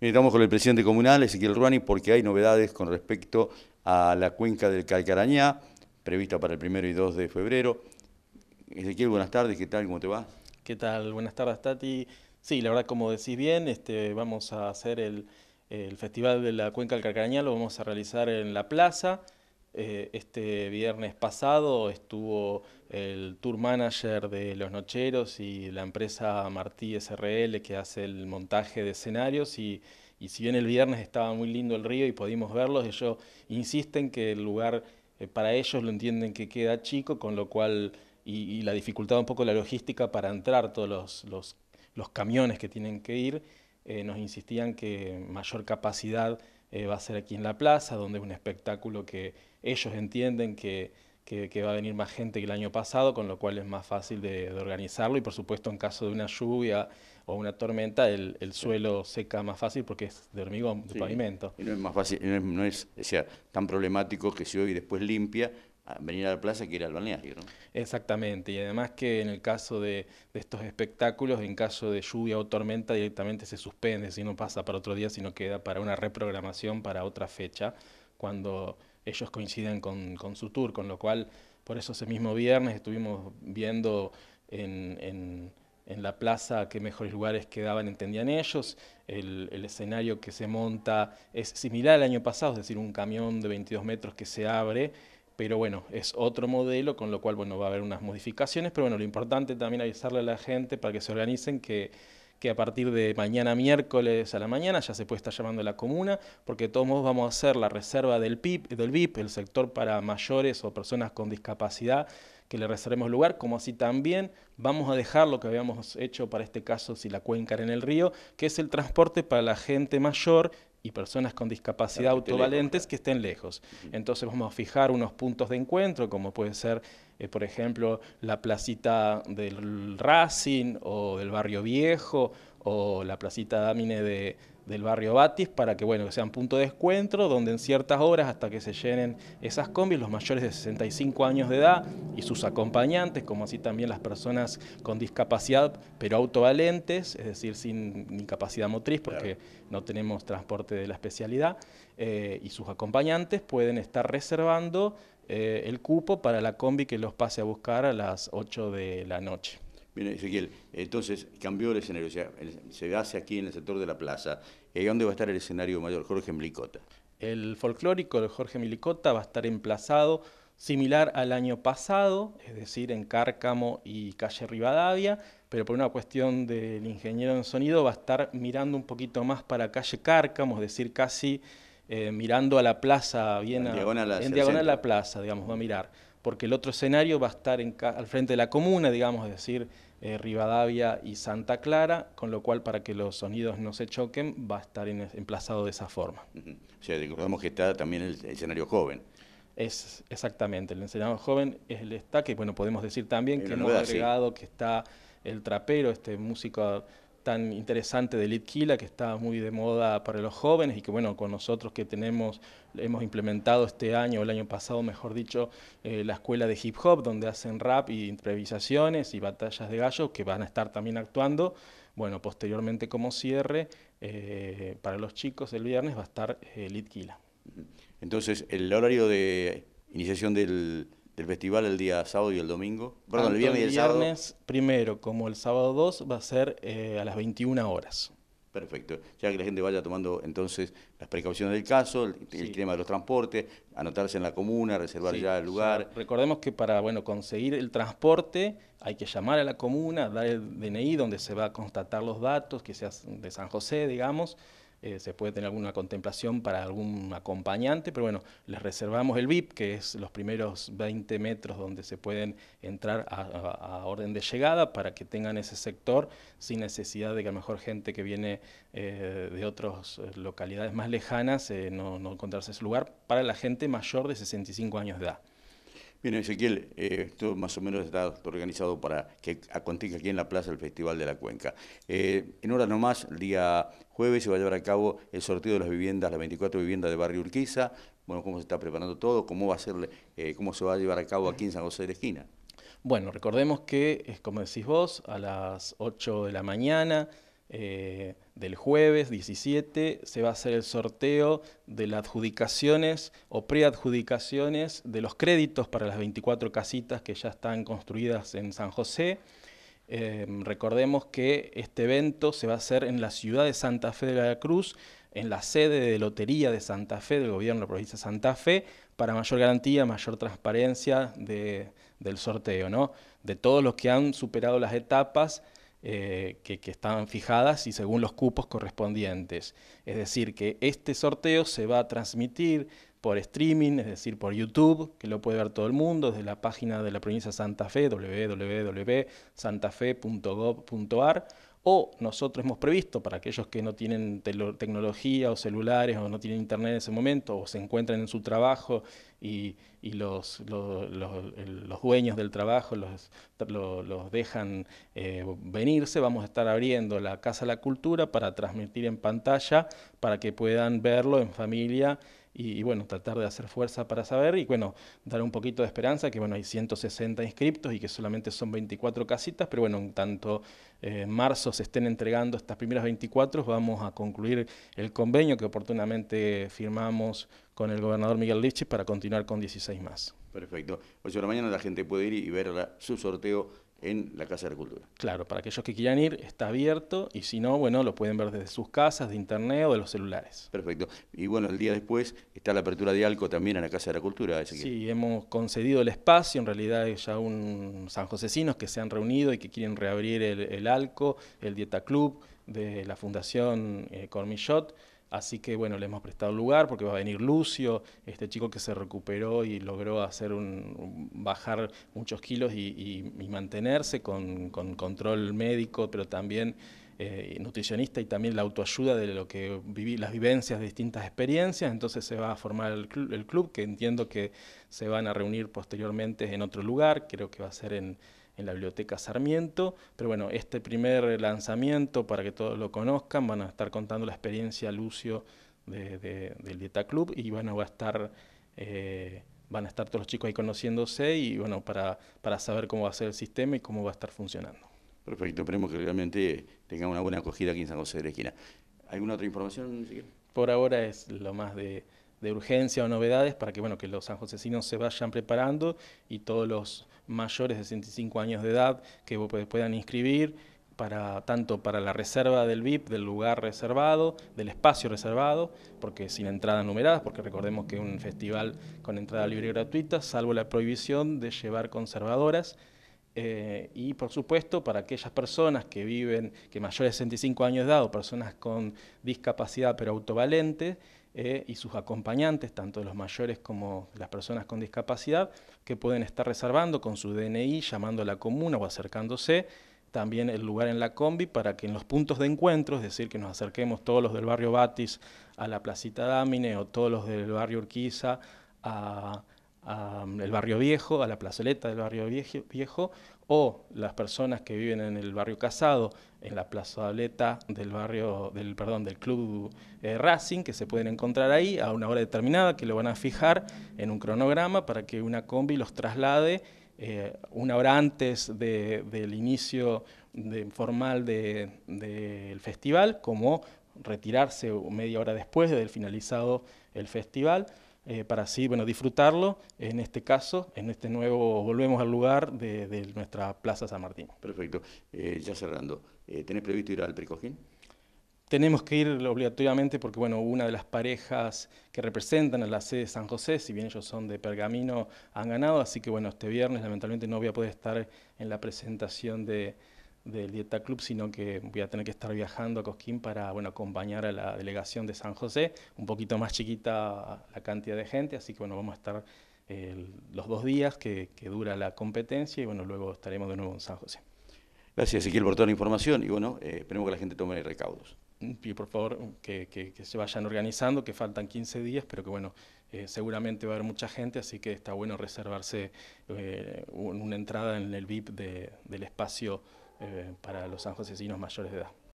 Estamos con el presidente comunal, Ezequiel Ruani, porque hay novedades con respecto a la cuenca del Calcarañá, prevista para el primero y 2 de febrero. Ezequiel, buenas tardes, ¿qué tal? ¿Cómo te va? ¿Qué tal? Buenas tardes, Tati. Sí, la verdad, como decís bien, este, vamos a hacer el Festival de la Cuenca del Calcarañá, lo vamos a realizar en la plaza. Eh, este viernes pasado estuvo el tour manager de Los Nocheros y la empresa Martí SRL que hace el montaje de escenarios y, si bien el viernes estaba muy lindo el río y pudimos verlos, ellos insisten que el lugar eh, para ellos lo entienden que queda chico, con lo cual y, la dificultad un poco la logística para entrar todos los, camiones que tienen que ir, eh, nos insistían que mayor capacidad eh, va a ser aquí en la plaza, donde es un espectáculo que ellos entienden que, va a venir más gente que el año pasado, con lo cual es más fácil de, organizarlo y por supuesto en caso de una lluvia o una tormenta el, suelo seca más fácil porque es de hormigón, de pavimento. Y no es más fácil, no es, tan problemático que si hoy después limpia venir a la plaza que ir al balneario. Exactamente, y además que en el caso de, estos espectáculos, en caso de lluvia o tormenta, directamente se suspende, si no pasa para otro día, sino queda para una reprogramación para otra fecha, cuando ellos coinciden con, su tour, con lo cual, por eso ese mismo viernes estuvimos viendo en, la plaza qué mejores lugares quedaban, entendían ellos, el, escenario que se monta es similar al año pasado, es decir, un camión de 22 metros que se abre, pero bueno, es otro modelo, con lo cual bueno, va a haber unas modificaciones, pero bueno, lo importante también avisarle a la gente para que se organicen que, que a partir de mañana miércoles a la mañana ya se puede estar llamando a la comuna, porque de todos modos vamos a hacer la reserva del PIB, del VIP, el sector para mayores o personas con discapacidad, que le reservemos lugar, como así también vamos a dejar lo que habíamos hecho para este caso, si la cuenca era en el río, que es el transporte para la gente mayor y personas con discapacidad autovalentes que estén lejos. Entonces vamos a fijar unos puntos de encuentro, como puede ser, eh, por ejemplo, la placita del Racing o del Barrio Viejo o la placita Dámine de, del barrio Batis para que, bueno, que sean punto de encuentro, donde en ciertas horas, hasta que se llenen esas combis, los mayores de 65 años de edad y sus acompañantes, como así también las personas con discapacidad, pero autovalentes, es decir, sin incapacidad motriz, porque no tenemos transporte de la especialidad, eh, y sus acompañantes pueden estar reservando eh, el cupo para la combi que los pase a buscar a las 8 de la noche entonces cambió el escenario, se hace aquí en el sector de la plaza. Eh, dónde va a estar el escenario mayor? Jorge Milicota. El folclórico de Jorge Milicota va a estar emplazado similar al año pasado, es decir, en Cárcamo y calle Rivadavia, pero por una cuestión del ingeniero en sonido va a estar mirando un poquito más para calle Cárcamo, es decir, casi eh, mirando a la plaza, bien en diagonal, a la plaza, digamos, va a mirar, porque el otro escenario va a estar al frente de la comuna, digamos, es decir, eh, Rivadavia y Santa Clara, con lo cual para que los sonidos no se choquen va a estar emplazado de esa forma. O sea, recordamos que está también el, escenario joven. Es exactamente, el escenario joven es el destaque, bueno, podemos decir también que hemos no agregado que está el trapero, este músico tan interesante de Litquila, que está muy de moda para los jóvenes y que bueno, con nosotros que tenemos, hemos implementado este año, el año pasado mejor dicho, eh, la escuela de hip hop, donde hacen rap y improvisaciones y batallas de gallo, que van a estar también actuando. Bueno, posteriormente como cierre, eh, para los chicos el viernes va a estar eh, Entonces, el horario de iniciación del, del festival el día sábado y el domingo. Perdón, el viernes y el viernes primero como el sábado 2 va a ser eh, a las 21 horas. Perfecto. Ya que la gente vaya tomando entonces las precauciones del caso, el, tema de los transportes, anotarse en la comuna, reservar ya el lugar. recordemos que para bueno conseguir el transporte hay que llamar a la comuna, dar el DNI donde se va a constatar los datos, que sea de San José, digamos. Eh, se puede tener alguna contemplación para algún acompañante, pero bueno, les reservamos el VIP, que es los primeros 20 metros donde se pueden entrar a, orden de llegada para que tengan ese sector sin necesidad de que a lo mejor gente que viene eh, de otras eh, localidades más lejanas no, no encontrarse ese lugar para la gente mayor de 65 años de edad. Bien, Ezequiel, eh, esto más o menos está organizado para que acontezca aquí en la plaza el Festival de la Cuenca. Eh, en horas nomás, el día jueves se va a llevar a cabo el sorteo de las viviendas, las 24 viviendas de Barrio Urquiza. Bueno, cómo se está preparando todo, cómo va a eh, cómo se va a llevar a cabo aquí en San José de la Esquina. Bueno, recordemos que, como decís vos, a las 8 de la mañana eh, del jueves 17 se va a hacer el sorteo de las adjudicaciones o preadjudicaciones de los créditos para las 24 casitas que ya están construidas en San José. Em, recordemos que este evento se va a hacer en la ciudad de Santa Fe de la Cruz, en la sede de Lotería de Santa Fe del Gobierno de la Provincia de Santa Fe, para mayor garantía, mayor transparencia del sorteo, ¿no? de todos los que han superado las etapas eh, que, que, están fijadas y según los cupos correspondientes. Es decir, que este sorteo se va a transmitir por streaming, es decir, por YouTube, que lo puede ver todo el mundo, desde la página de la provincia de Santa Fe, www.santafe.gov.ar, o nosotros hemos previsto para aquellos que no tienen tecnología o celulares o no tienen internet en ese momento o se encuentran en su trabajo y, los, dueños del trabajo los, dejan eh, venirse, vamos a estar abriendo la Casa de la Cultura para transmitir en pantalla para que puedan verlo en familia y, bueno, tratar de hacer fuerza para saber y bueno, dar un poquito de esperanza, que bueno, hay 160 inscriptos y que solamente son 24 casitas, pero bueno, en tanto eh, marzo se estén entregando estas primeras 24, vamos a concluir el convenio que oportunamente firmamos con el gobernador Miguel Lichi para continuar con 16 más. Perfecto. hoy de mañana la gente puede ir y ver su sorteo en la Casa de la Cultura. Claro, para aquellos que quieran ir, está abierto y si no, bueno, lo pueden ver desde sus casas, de internet o de los celulares. Perfecto. Y bueno, el día después está la apertura de Alco también en la Casa de la Cultura. Sí, hemos concedido el espacio, en realidad ya un San sanjosecinos que se han reunido y que quieren reabrir el, Alco, el Dieta Club de la Fundación eh, Cormillot Así que bueno, le hemos prestado lugar porque va a venir Lucio, este chico que se recuperó y logró hacer un, bajar muchos kilos y, mantenerse con, control médico, pero también eh, nutricionista y también la autoayuda de lo que viví, las vivencias de distintas experiencias. Entonces se va a formar el club, que entiendo que se van a reunir posteriormente en otro lugar, creo que va a ser en, en la Biblioteca Sarmiento. Pero bueno, este primer lanzamiento, para que todos lo conozcan, van a estar contando la experiencia Lucio del Dieta Club y bueno, va a estar... Eh, van a estar todos los chicos ahí conociéndose y bueno, para, para saber cómo va a ser el sistema y cómo va a estar funcionando. Perfecto, esperemos que realmente tenga una buena acogida aquí en San José de la Esquina. ¿Alguna otra información, Por ahora es lo más de, de urgencia o novedades para que, bueno, que los sanjosecinos se vayan preparando y todos los mayores de 65 años de edad que puedan inscribir, para, tanto para la reserva del VIP, del lugar reservado, del espacio reservado, porque sin entrada numerada, porque recordemos que es un festival con entrada libre y gratuita, salvo la prohibición de llevar conservadoras. Eh, y por supuesto para aquellas personas que viven, que mayores de 65 años de edad o personas con discapacidad pero autovalentes eh, y sus acompañantes, tanto los mayores como las personas con discapacidad, que pueden estar reservando con su DNI, llamando a la comuna o acercándose, también el lugar en la combi para que en los puntos de encuentro, es decir, que nos acerquemos todos los del barrio Batis a la Placita Dámine o todos los del barrio Urquiza a, el barrio Viejo, a la plazoleta del barrio Viejo, o las personas que viven en el barrio Casado, en la plazoleta del barrio, del, perdón, del club eh, Racing, que se pueden encontrar ahí a una hora determinada, que lo van a fijar en un cronograma para que una combi los traslade eh, una hora antes del inicio formal del festival, como retirarse media hora después del finalizado el festival. Eh, para así bueno, disfrutarlo, en este caso, en este nuevo, volvemos al lugar de, nuestra Plaza San Martín. Perfecto. Eh, ya cerrando, eh, ¿tenés previsto ir al Precojín? Tenemos que ir obligatoriamente porque, bueno, una de las parejas que representan a la sede de San José, si bien ellos son de Pergamino, han ganado, así que, bueno, este viernes lamentablemente no voy a poder estar en la presentación de, del Dieta Club, sino que voy a tener que estar viajando a Cosquín para bueno, acompañar a la delegación de San José, un poquito más chiquita la cantidad de gente, así que bueno, vamos a estar los dos días que, dura la competencia y bueno, luego estaremos de nuevo en San José. Gracias Ezequiel por toda la información y bueno, eh, esperemos que la gente tome recaudos. Mm, y por favor, que, se vayan organizando, que faltan 15 días, pero que bueno, eh, seguramente va a haber mucha gente, así que está bueno reservarse eh, una entrada en el VIP del espacio eh, para los sanjosesinos mayores de edad.